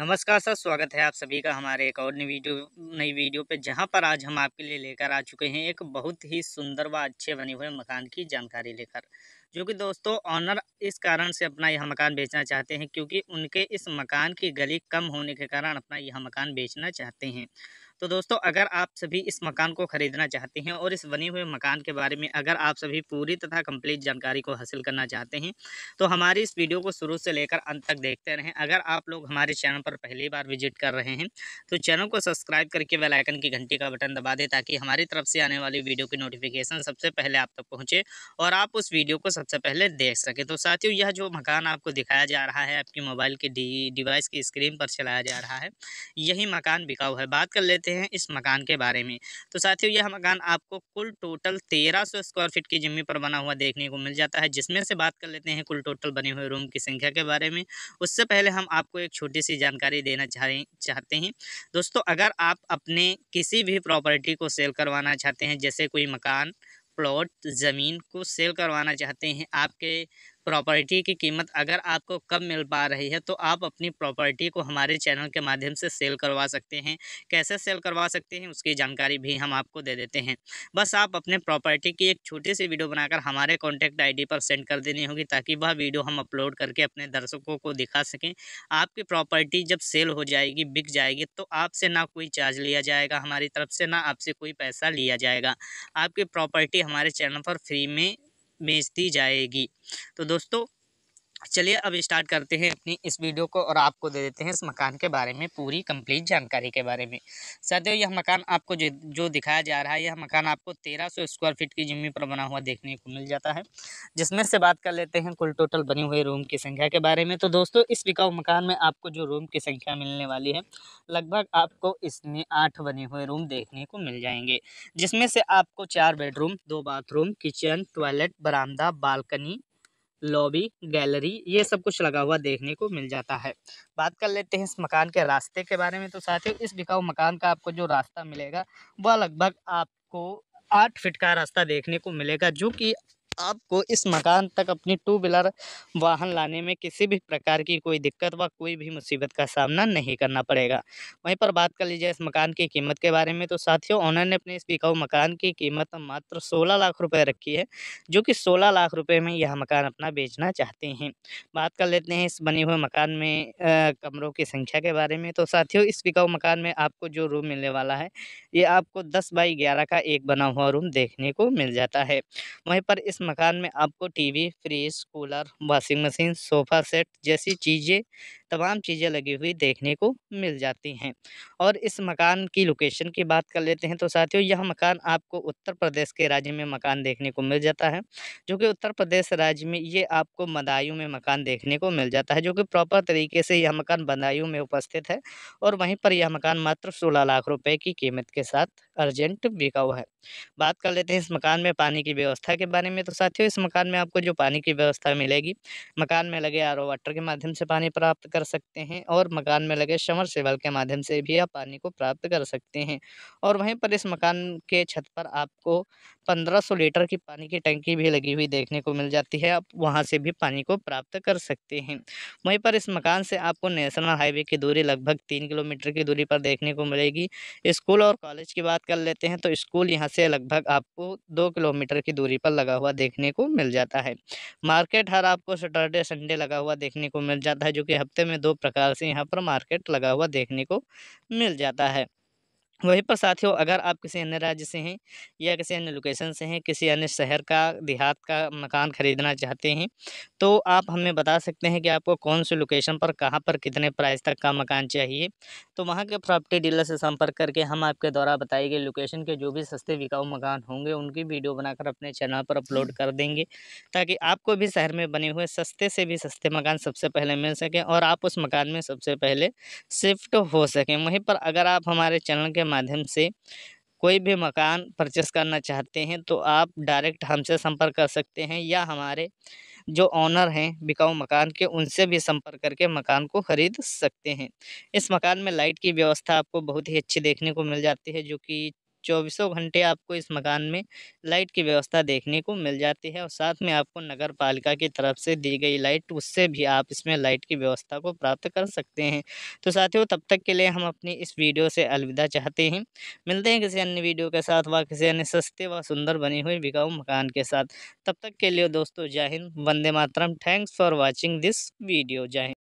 नमस्कार सर स्वागत है आप सभी का हमारे एक और नई वीडियो नई वीडियो पे जहां पर आज हम आपके लिए लेकर आ चुके हैं एक बहुत ही सुंदर व अच्छे बने हुए मकान की जानकारी लेकर जो कि दोस्तों ऑनर इस कारण से अपना यह मकान बेचना चाहते हैं क्योंकि उनके इस मकान की गली कम होने के कारण अपना यह मकान बेचना चाहते हैं तो दोस्तों अगर आप सभी इस मकान को ख़रीदना चाहते हैं और इस बने हुए मकान के बारे में अगर आप सभी पूरी तथा कंप्लीट जानकारी को हासिल करना चाहते हैं तो हमारी इस वीडियो को शुरू से लेकर अंत तक देखते रहें अगर आप लोग हमारे चैनल पर पहली बार विजिट कर रहे हैं तो चैनल को सब्सक्राइब करके वेलाइकन की घंटी का बटन दबा दें ताकि हमारी तरफ से आने वाली वीडियो की नोटिफिकेशन सबसे पहले आप तक पहुँचे और आप उस वीडियो को सबसे पहले देख सकें तो साथियों यह जो मकान आपको दिखाया जा रहा है आपकी मोबाइल की डिवाइस की स्क्रीन पर चलाया जा रहा है यही मकान बिकाऊ है बात कर लेते जानते हैं इस मकान के बारे में तो साथियों यह मकान आपको कुल टोटल तेरह सौ स्क्वायर फीट की जमीन पर बना हुआ देखने को मिल जाता है जिसमें से बात कर लेते हैं कुल टोटल बने हुए रूम की संख्या के बारे में उससे पहले हम आपको एक छोटी सी जानकारी देना चाह चाहते हैं दोस्तों अगर आप अपने किसी भी प्रॉपर्टी को सेल करवाना चाहते हैं जैसे कोई मकान प्लॉट ज़मीन को सेल करवाना चाहते हैं आपके प्रॉपर्टी की कीमत अगर आपको कम मिल पा रही है तो आप अपनी प्रॉपर्टी को हमारे चैनल के माध्यम से सेल करवा सकते हैं कैसे सेल करवा सकते हैं उसकी जानकारी भी हम आपको दे देते हैं बस आप अपने प्रॉपर्टी की एक छोटी सी वीडियो बनाकर हमारे कॉन्टैक्ट आई पर सेंड कर देनी होगी ताकि वह वीडियो हम अपलोड करके अपने दर्शकों को दिखा सकें आपकी प्रॉपर्टी जब सेल हो जाएगी बिक जाएगी तो आपसे ना कोई चार्ज लिया जाएगा हमारी तरफ से ना आपसे कोई पैसा लिया जाएगा आपकी प्रॉपर्टी हमारे चैनल पर फ्री में भेज दी जाएगी तो दोस्तों चलिए अब स्टार्ट करते हैं अपनी इस वीडियो को और आपको दे देते हैं इस मकान के बारे में पूरी कंप्लीट जानकारी के बारे में सदैव यह मकान आपको जो जो दिखाया जा रहा है यह मकान आपको 1300 स्क्वायर फीट की जमीन पर बना हुआ देखने को मिल जाता है जिसमें से बात कर लेते हैं कुल टोटल बने हुए रूम की संख्या के बारे में तो दोस्तों इस बिकाऊ मकान में आपको जो रूम की संख्या मिलने वाली है लगभग आपको इसमें आठ बने हुए रूम देखने को मिल जाएंगे जिसमें से आपको चार बेडरूम दो बाथरूम किचन टॉयलेट बरामदा बालकनी लॉबी गैलरी ये सब कुछ लगा हुआ देखने को मिल जाता है बात कर लेते हैं इस मकान के रास्ते के बारे में तो साथियों इस बिकाऊ मकान का आपको जो रास्ता मिलेगा वह लगभग आपको आठ फिट का रास्ता देखने को मिलेगा जो कि आपको इस मकान तक अपनी टू व्हीलर वाहन लाने में किसी भी प्रकार की कोई दिक्कत व कोई भी मुसीबत का सामना नहीं करना पड़ेगा वहीं पर बात कर लीजिए इस मकान की कीमत के बारे में तो साथियों ऑनर ने अपने इस बिकाऊ मकान की कीमत मात्र सोलह लाख रुपये रखी है जो कि सोलह लाख रुपये में यह मकान अपना बेचना चाहते हैं बात कर लेते हैं इस बने हुए मकान में आ, कमरों की संख्या के बारे में तो साथियों इस बिकाऊ मकान में आपको जो रूम मिलने वाला है ये आपको दस बाई ग्यारह का एक बना हुआ रूम देखने को मिल जाता है वहीं पर इस मकान में आपको TV fridge cooler washing machine sofa set जैसी चीजें तमाम चीज़ें लगी हुई देखने को मिल जाती हैं और इस मकान की लोकेशन की बात कर लेते हैं तो साथियों यह मकान आपको उत्तर प्रदेश के राज्य में मकान देखने को मिल जाता है जो कि उत्तर प्रदेश राज्य में ये आपको मदायू में मकान देखने को मिल जाता है जो कि प्रॉपर तरीके से यह मकान बदायू में उपस्थित है और वहीं पर यह मकान मात्र सोलह लाख रुपये की कीमत के साथ अर्जेंट बिका हुआ है बात कर लेते हैं इस मकान में पानी की व्यवस्था के बारे में तो साथियों इस मकान में आपको जो पानी की व्यवस्था मिलेगी मकान में लगे आर वाटर के माध्यम से पानी प्राप्त कर कर सकते हैं और मकान में लगे समर सेवल के माध्यम से भी आप पानी को प्राप्त कर सकते हैं और वहीं पर इस मकान के छत पर आपको 1500 लीटर की पानी की टंकी भी लगी हुई देखने को मिल जाती है आप वहां से भी पानी को प्राप्त कर सकते हैं वहीं पर इस मकान से आपको नेशनल हाईवे की दूरी लगभग तीन किलोमीटर की दूरी पर देखने को मिलेगी स्कूल और कॉलेज की बात कर लेते हैं तो स्कूल यहाँ से लगभग आपको दो किलोमीटर की दूरी पर लगा हुआ देखने को मिल जाता है मार्केट हर आपको सैटरडे संडे लगा हुआ देखने को मिल जाता है जो कि हफ्ते में दो प्रकार से यहाँ पर मार्केट लगा हुआ देखने को मिल जाता है वहीं पर साथियों अगर आप किसी अन्य राज्य से हैं या किसी अन्य लोकेशन से हैं किसी अन्य शहर का देहात का मकान ख़रीदना चाहते हैं तो आप हमें बता सकते हैं कि आपको कौन से लोकेशन पर कहां पर कितने प्राइस तक का मकान चाहिए तो वहां के प्रॉपर्टी डीलर से संपर्क करके हम आपके द्वारा बताई गई लोकेशन के जो भी सस्ते बिकाऊ मकान होंगे उनकी वीडियो बनाकर अपने चैनल पर अपलोड कर देंगे ताकि आपको भी शहर में बने हुए सस्ते से भी सस्ते मकान सबसे पहले मिल सकें और आप उस मकान में सबसे पहले शिफ्ट हो सकें वहीं पर अगर आप हमारे चैनल के माध्यम से कोई भी मकान परचेस करना चाहते हैं तो आप डायरेक्ट हमसे संपर्क कर सकते हैं या हमारे जो ऑनर हैं बिकाऊ मकान के उनसे भी संपर्क करके मकान को ख़रीद सकते हैं इस मकान में लाइट की व्यवस्था आपको बहुत ही अच्छी देखने को मिल जाती है जो कि चौबीसों घंटे आपको इस मकान में लाइट की व्यवस्था देखने को मिल जाती है और साथ में आपको नगर पालिका की तरफ से दी गई लाइट उससे भी आप इसमें लाइट की व्यवस्था को प्राप्त कर सकते हैं तो साथियों तब तक के लिए हम अपनी इस वीडियो से अलविदा चाहते हैं मिलते हैं किसी अन्य वीडियो के साथ व किसी अन्य सस्ते व सुंदर बनी हुई बिकाऊ मकान के साथ तब तक के लिए दोस्तों जय हिंद वंदे मातरम thanks for watching this video जय हिंद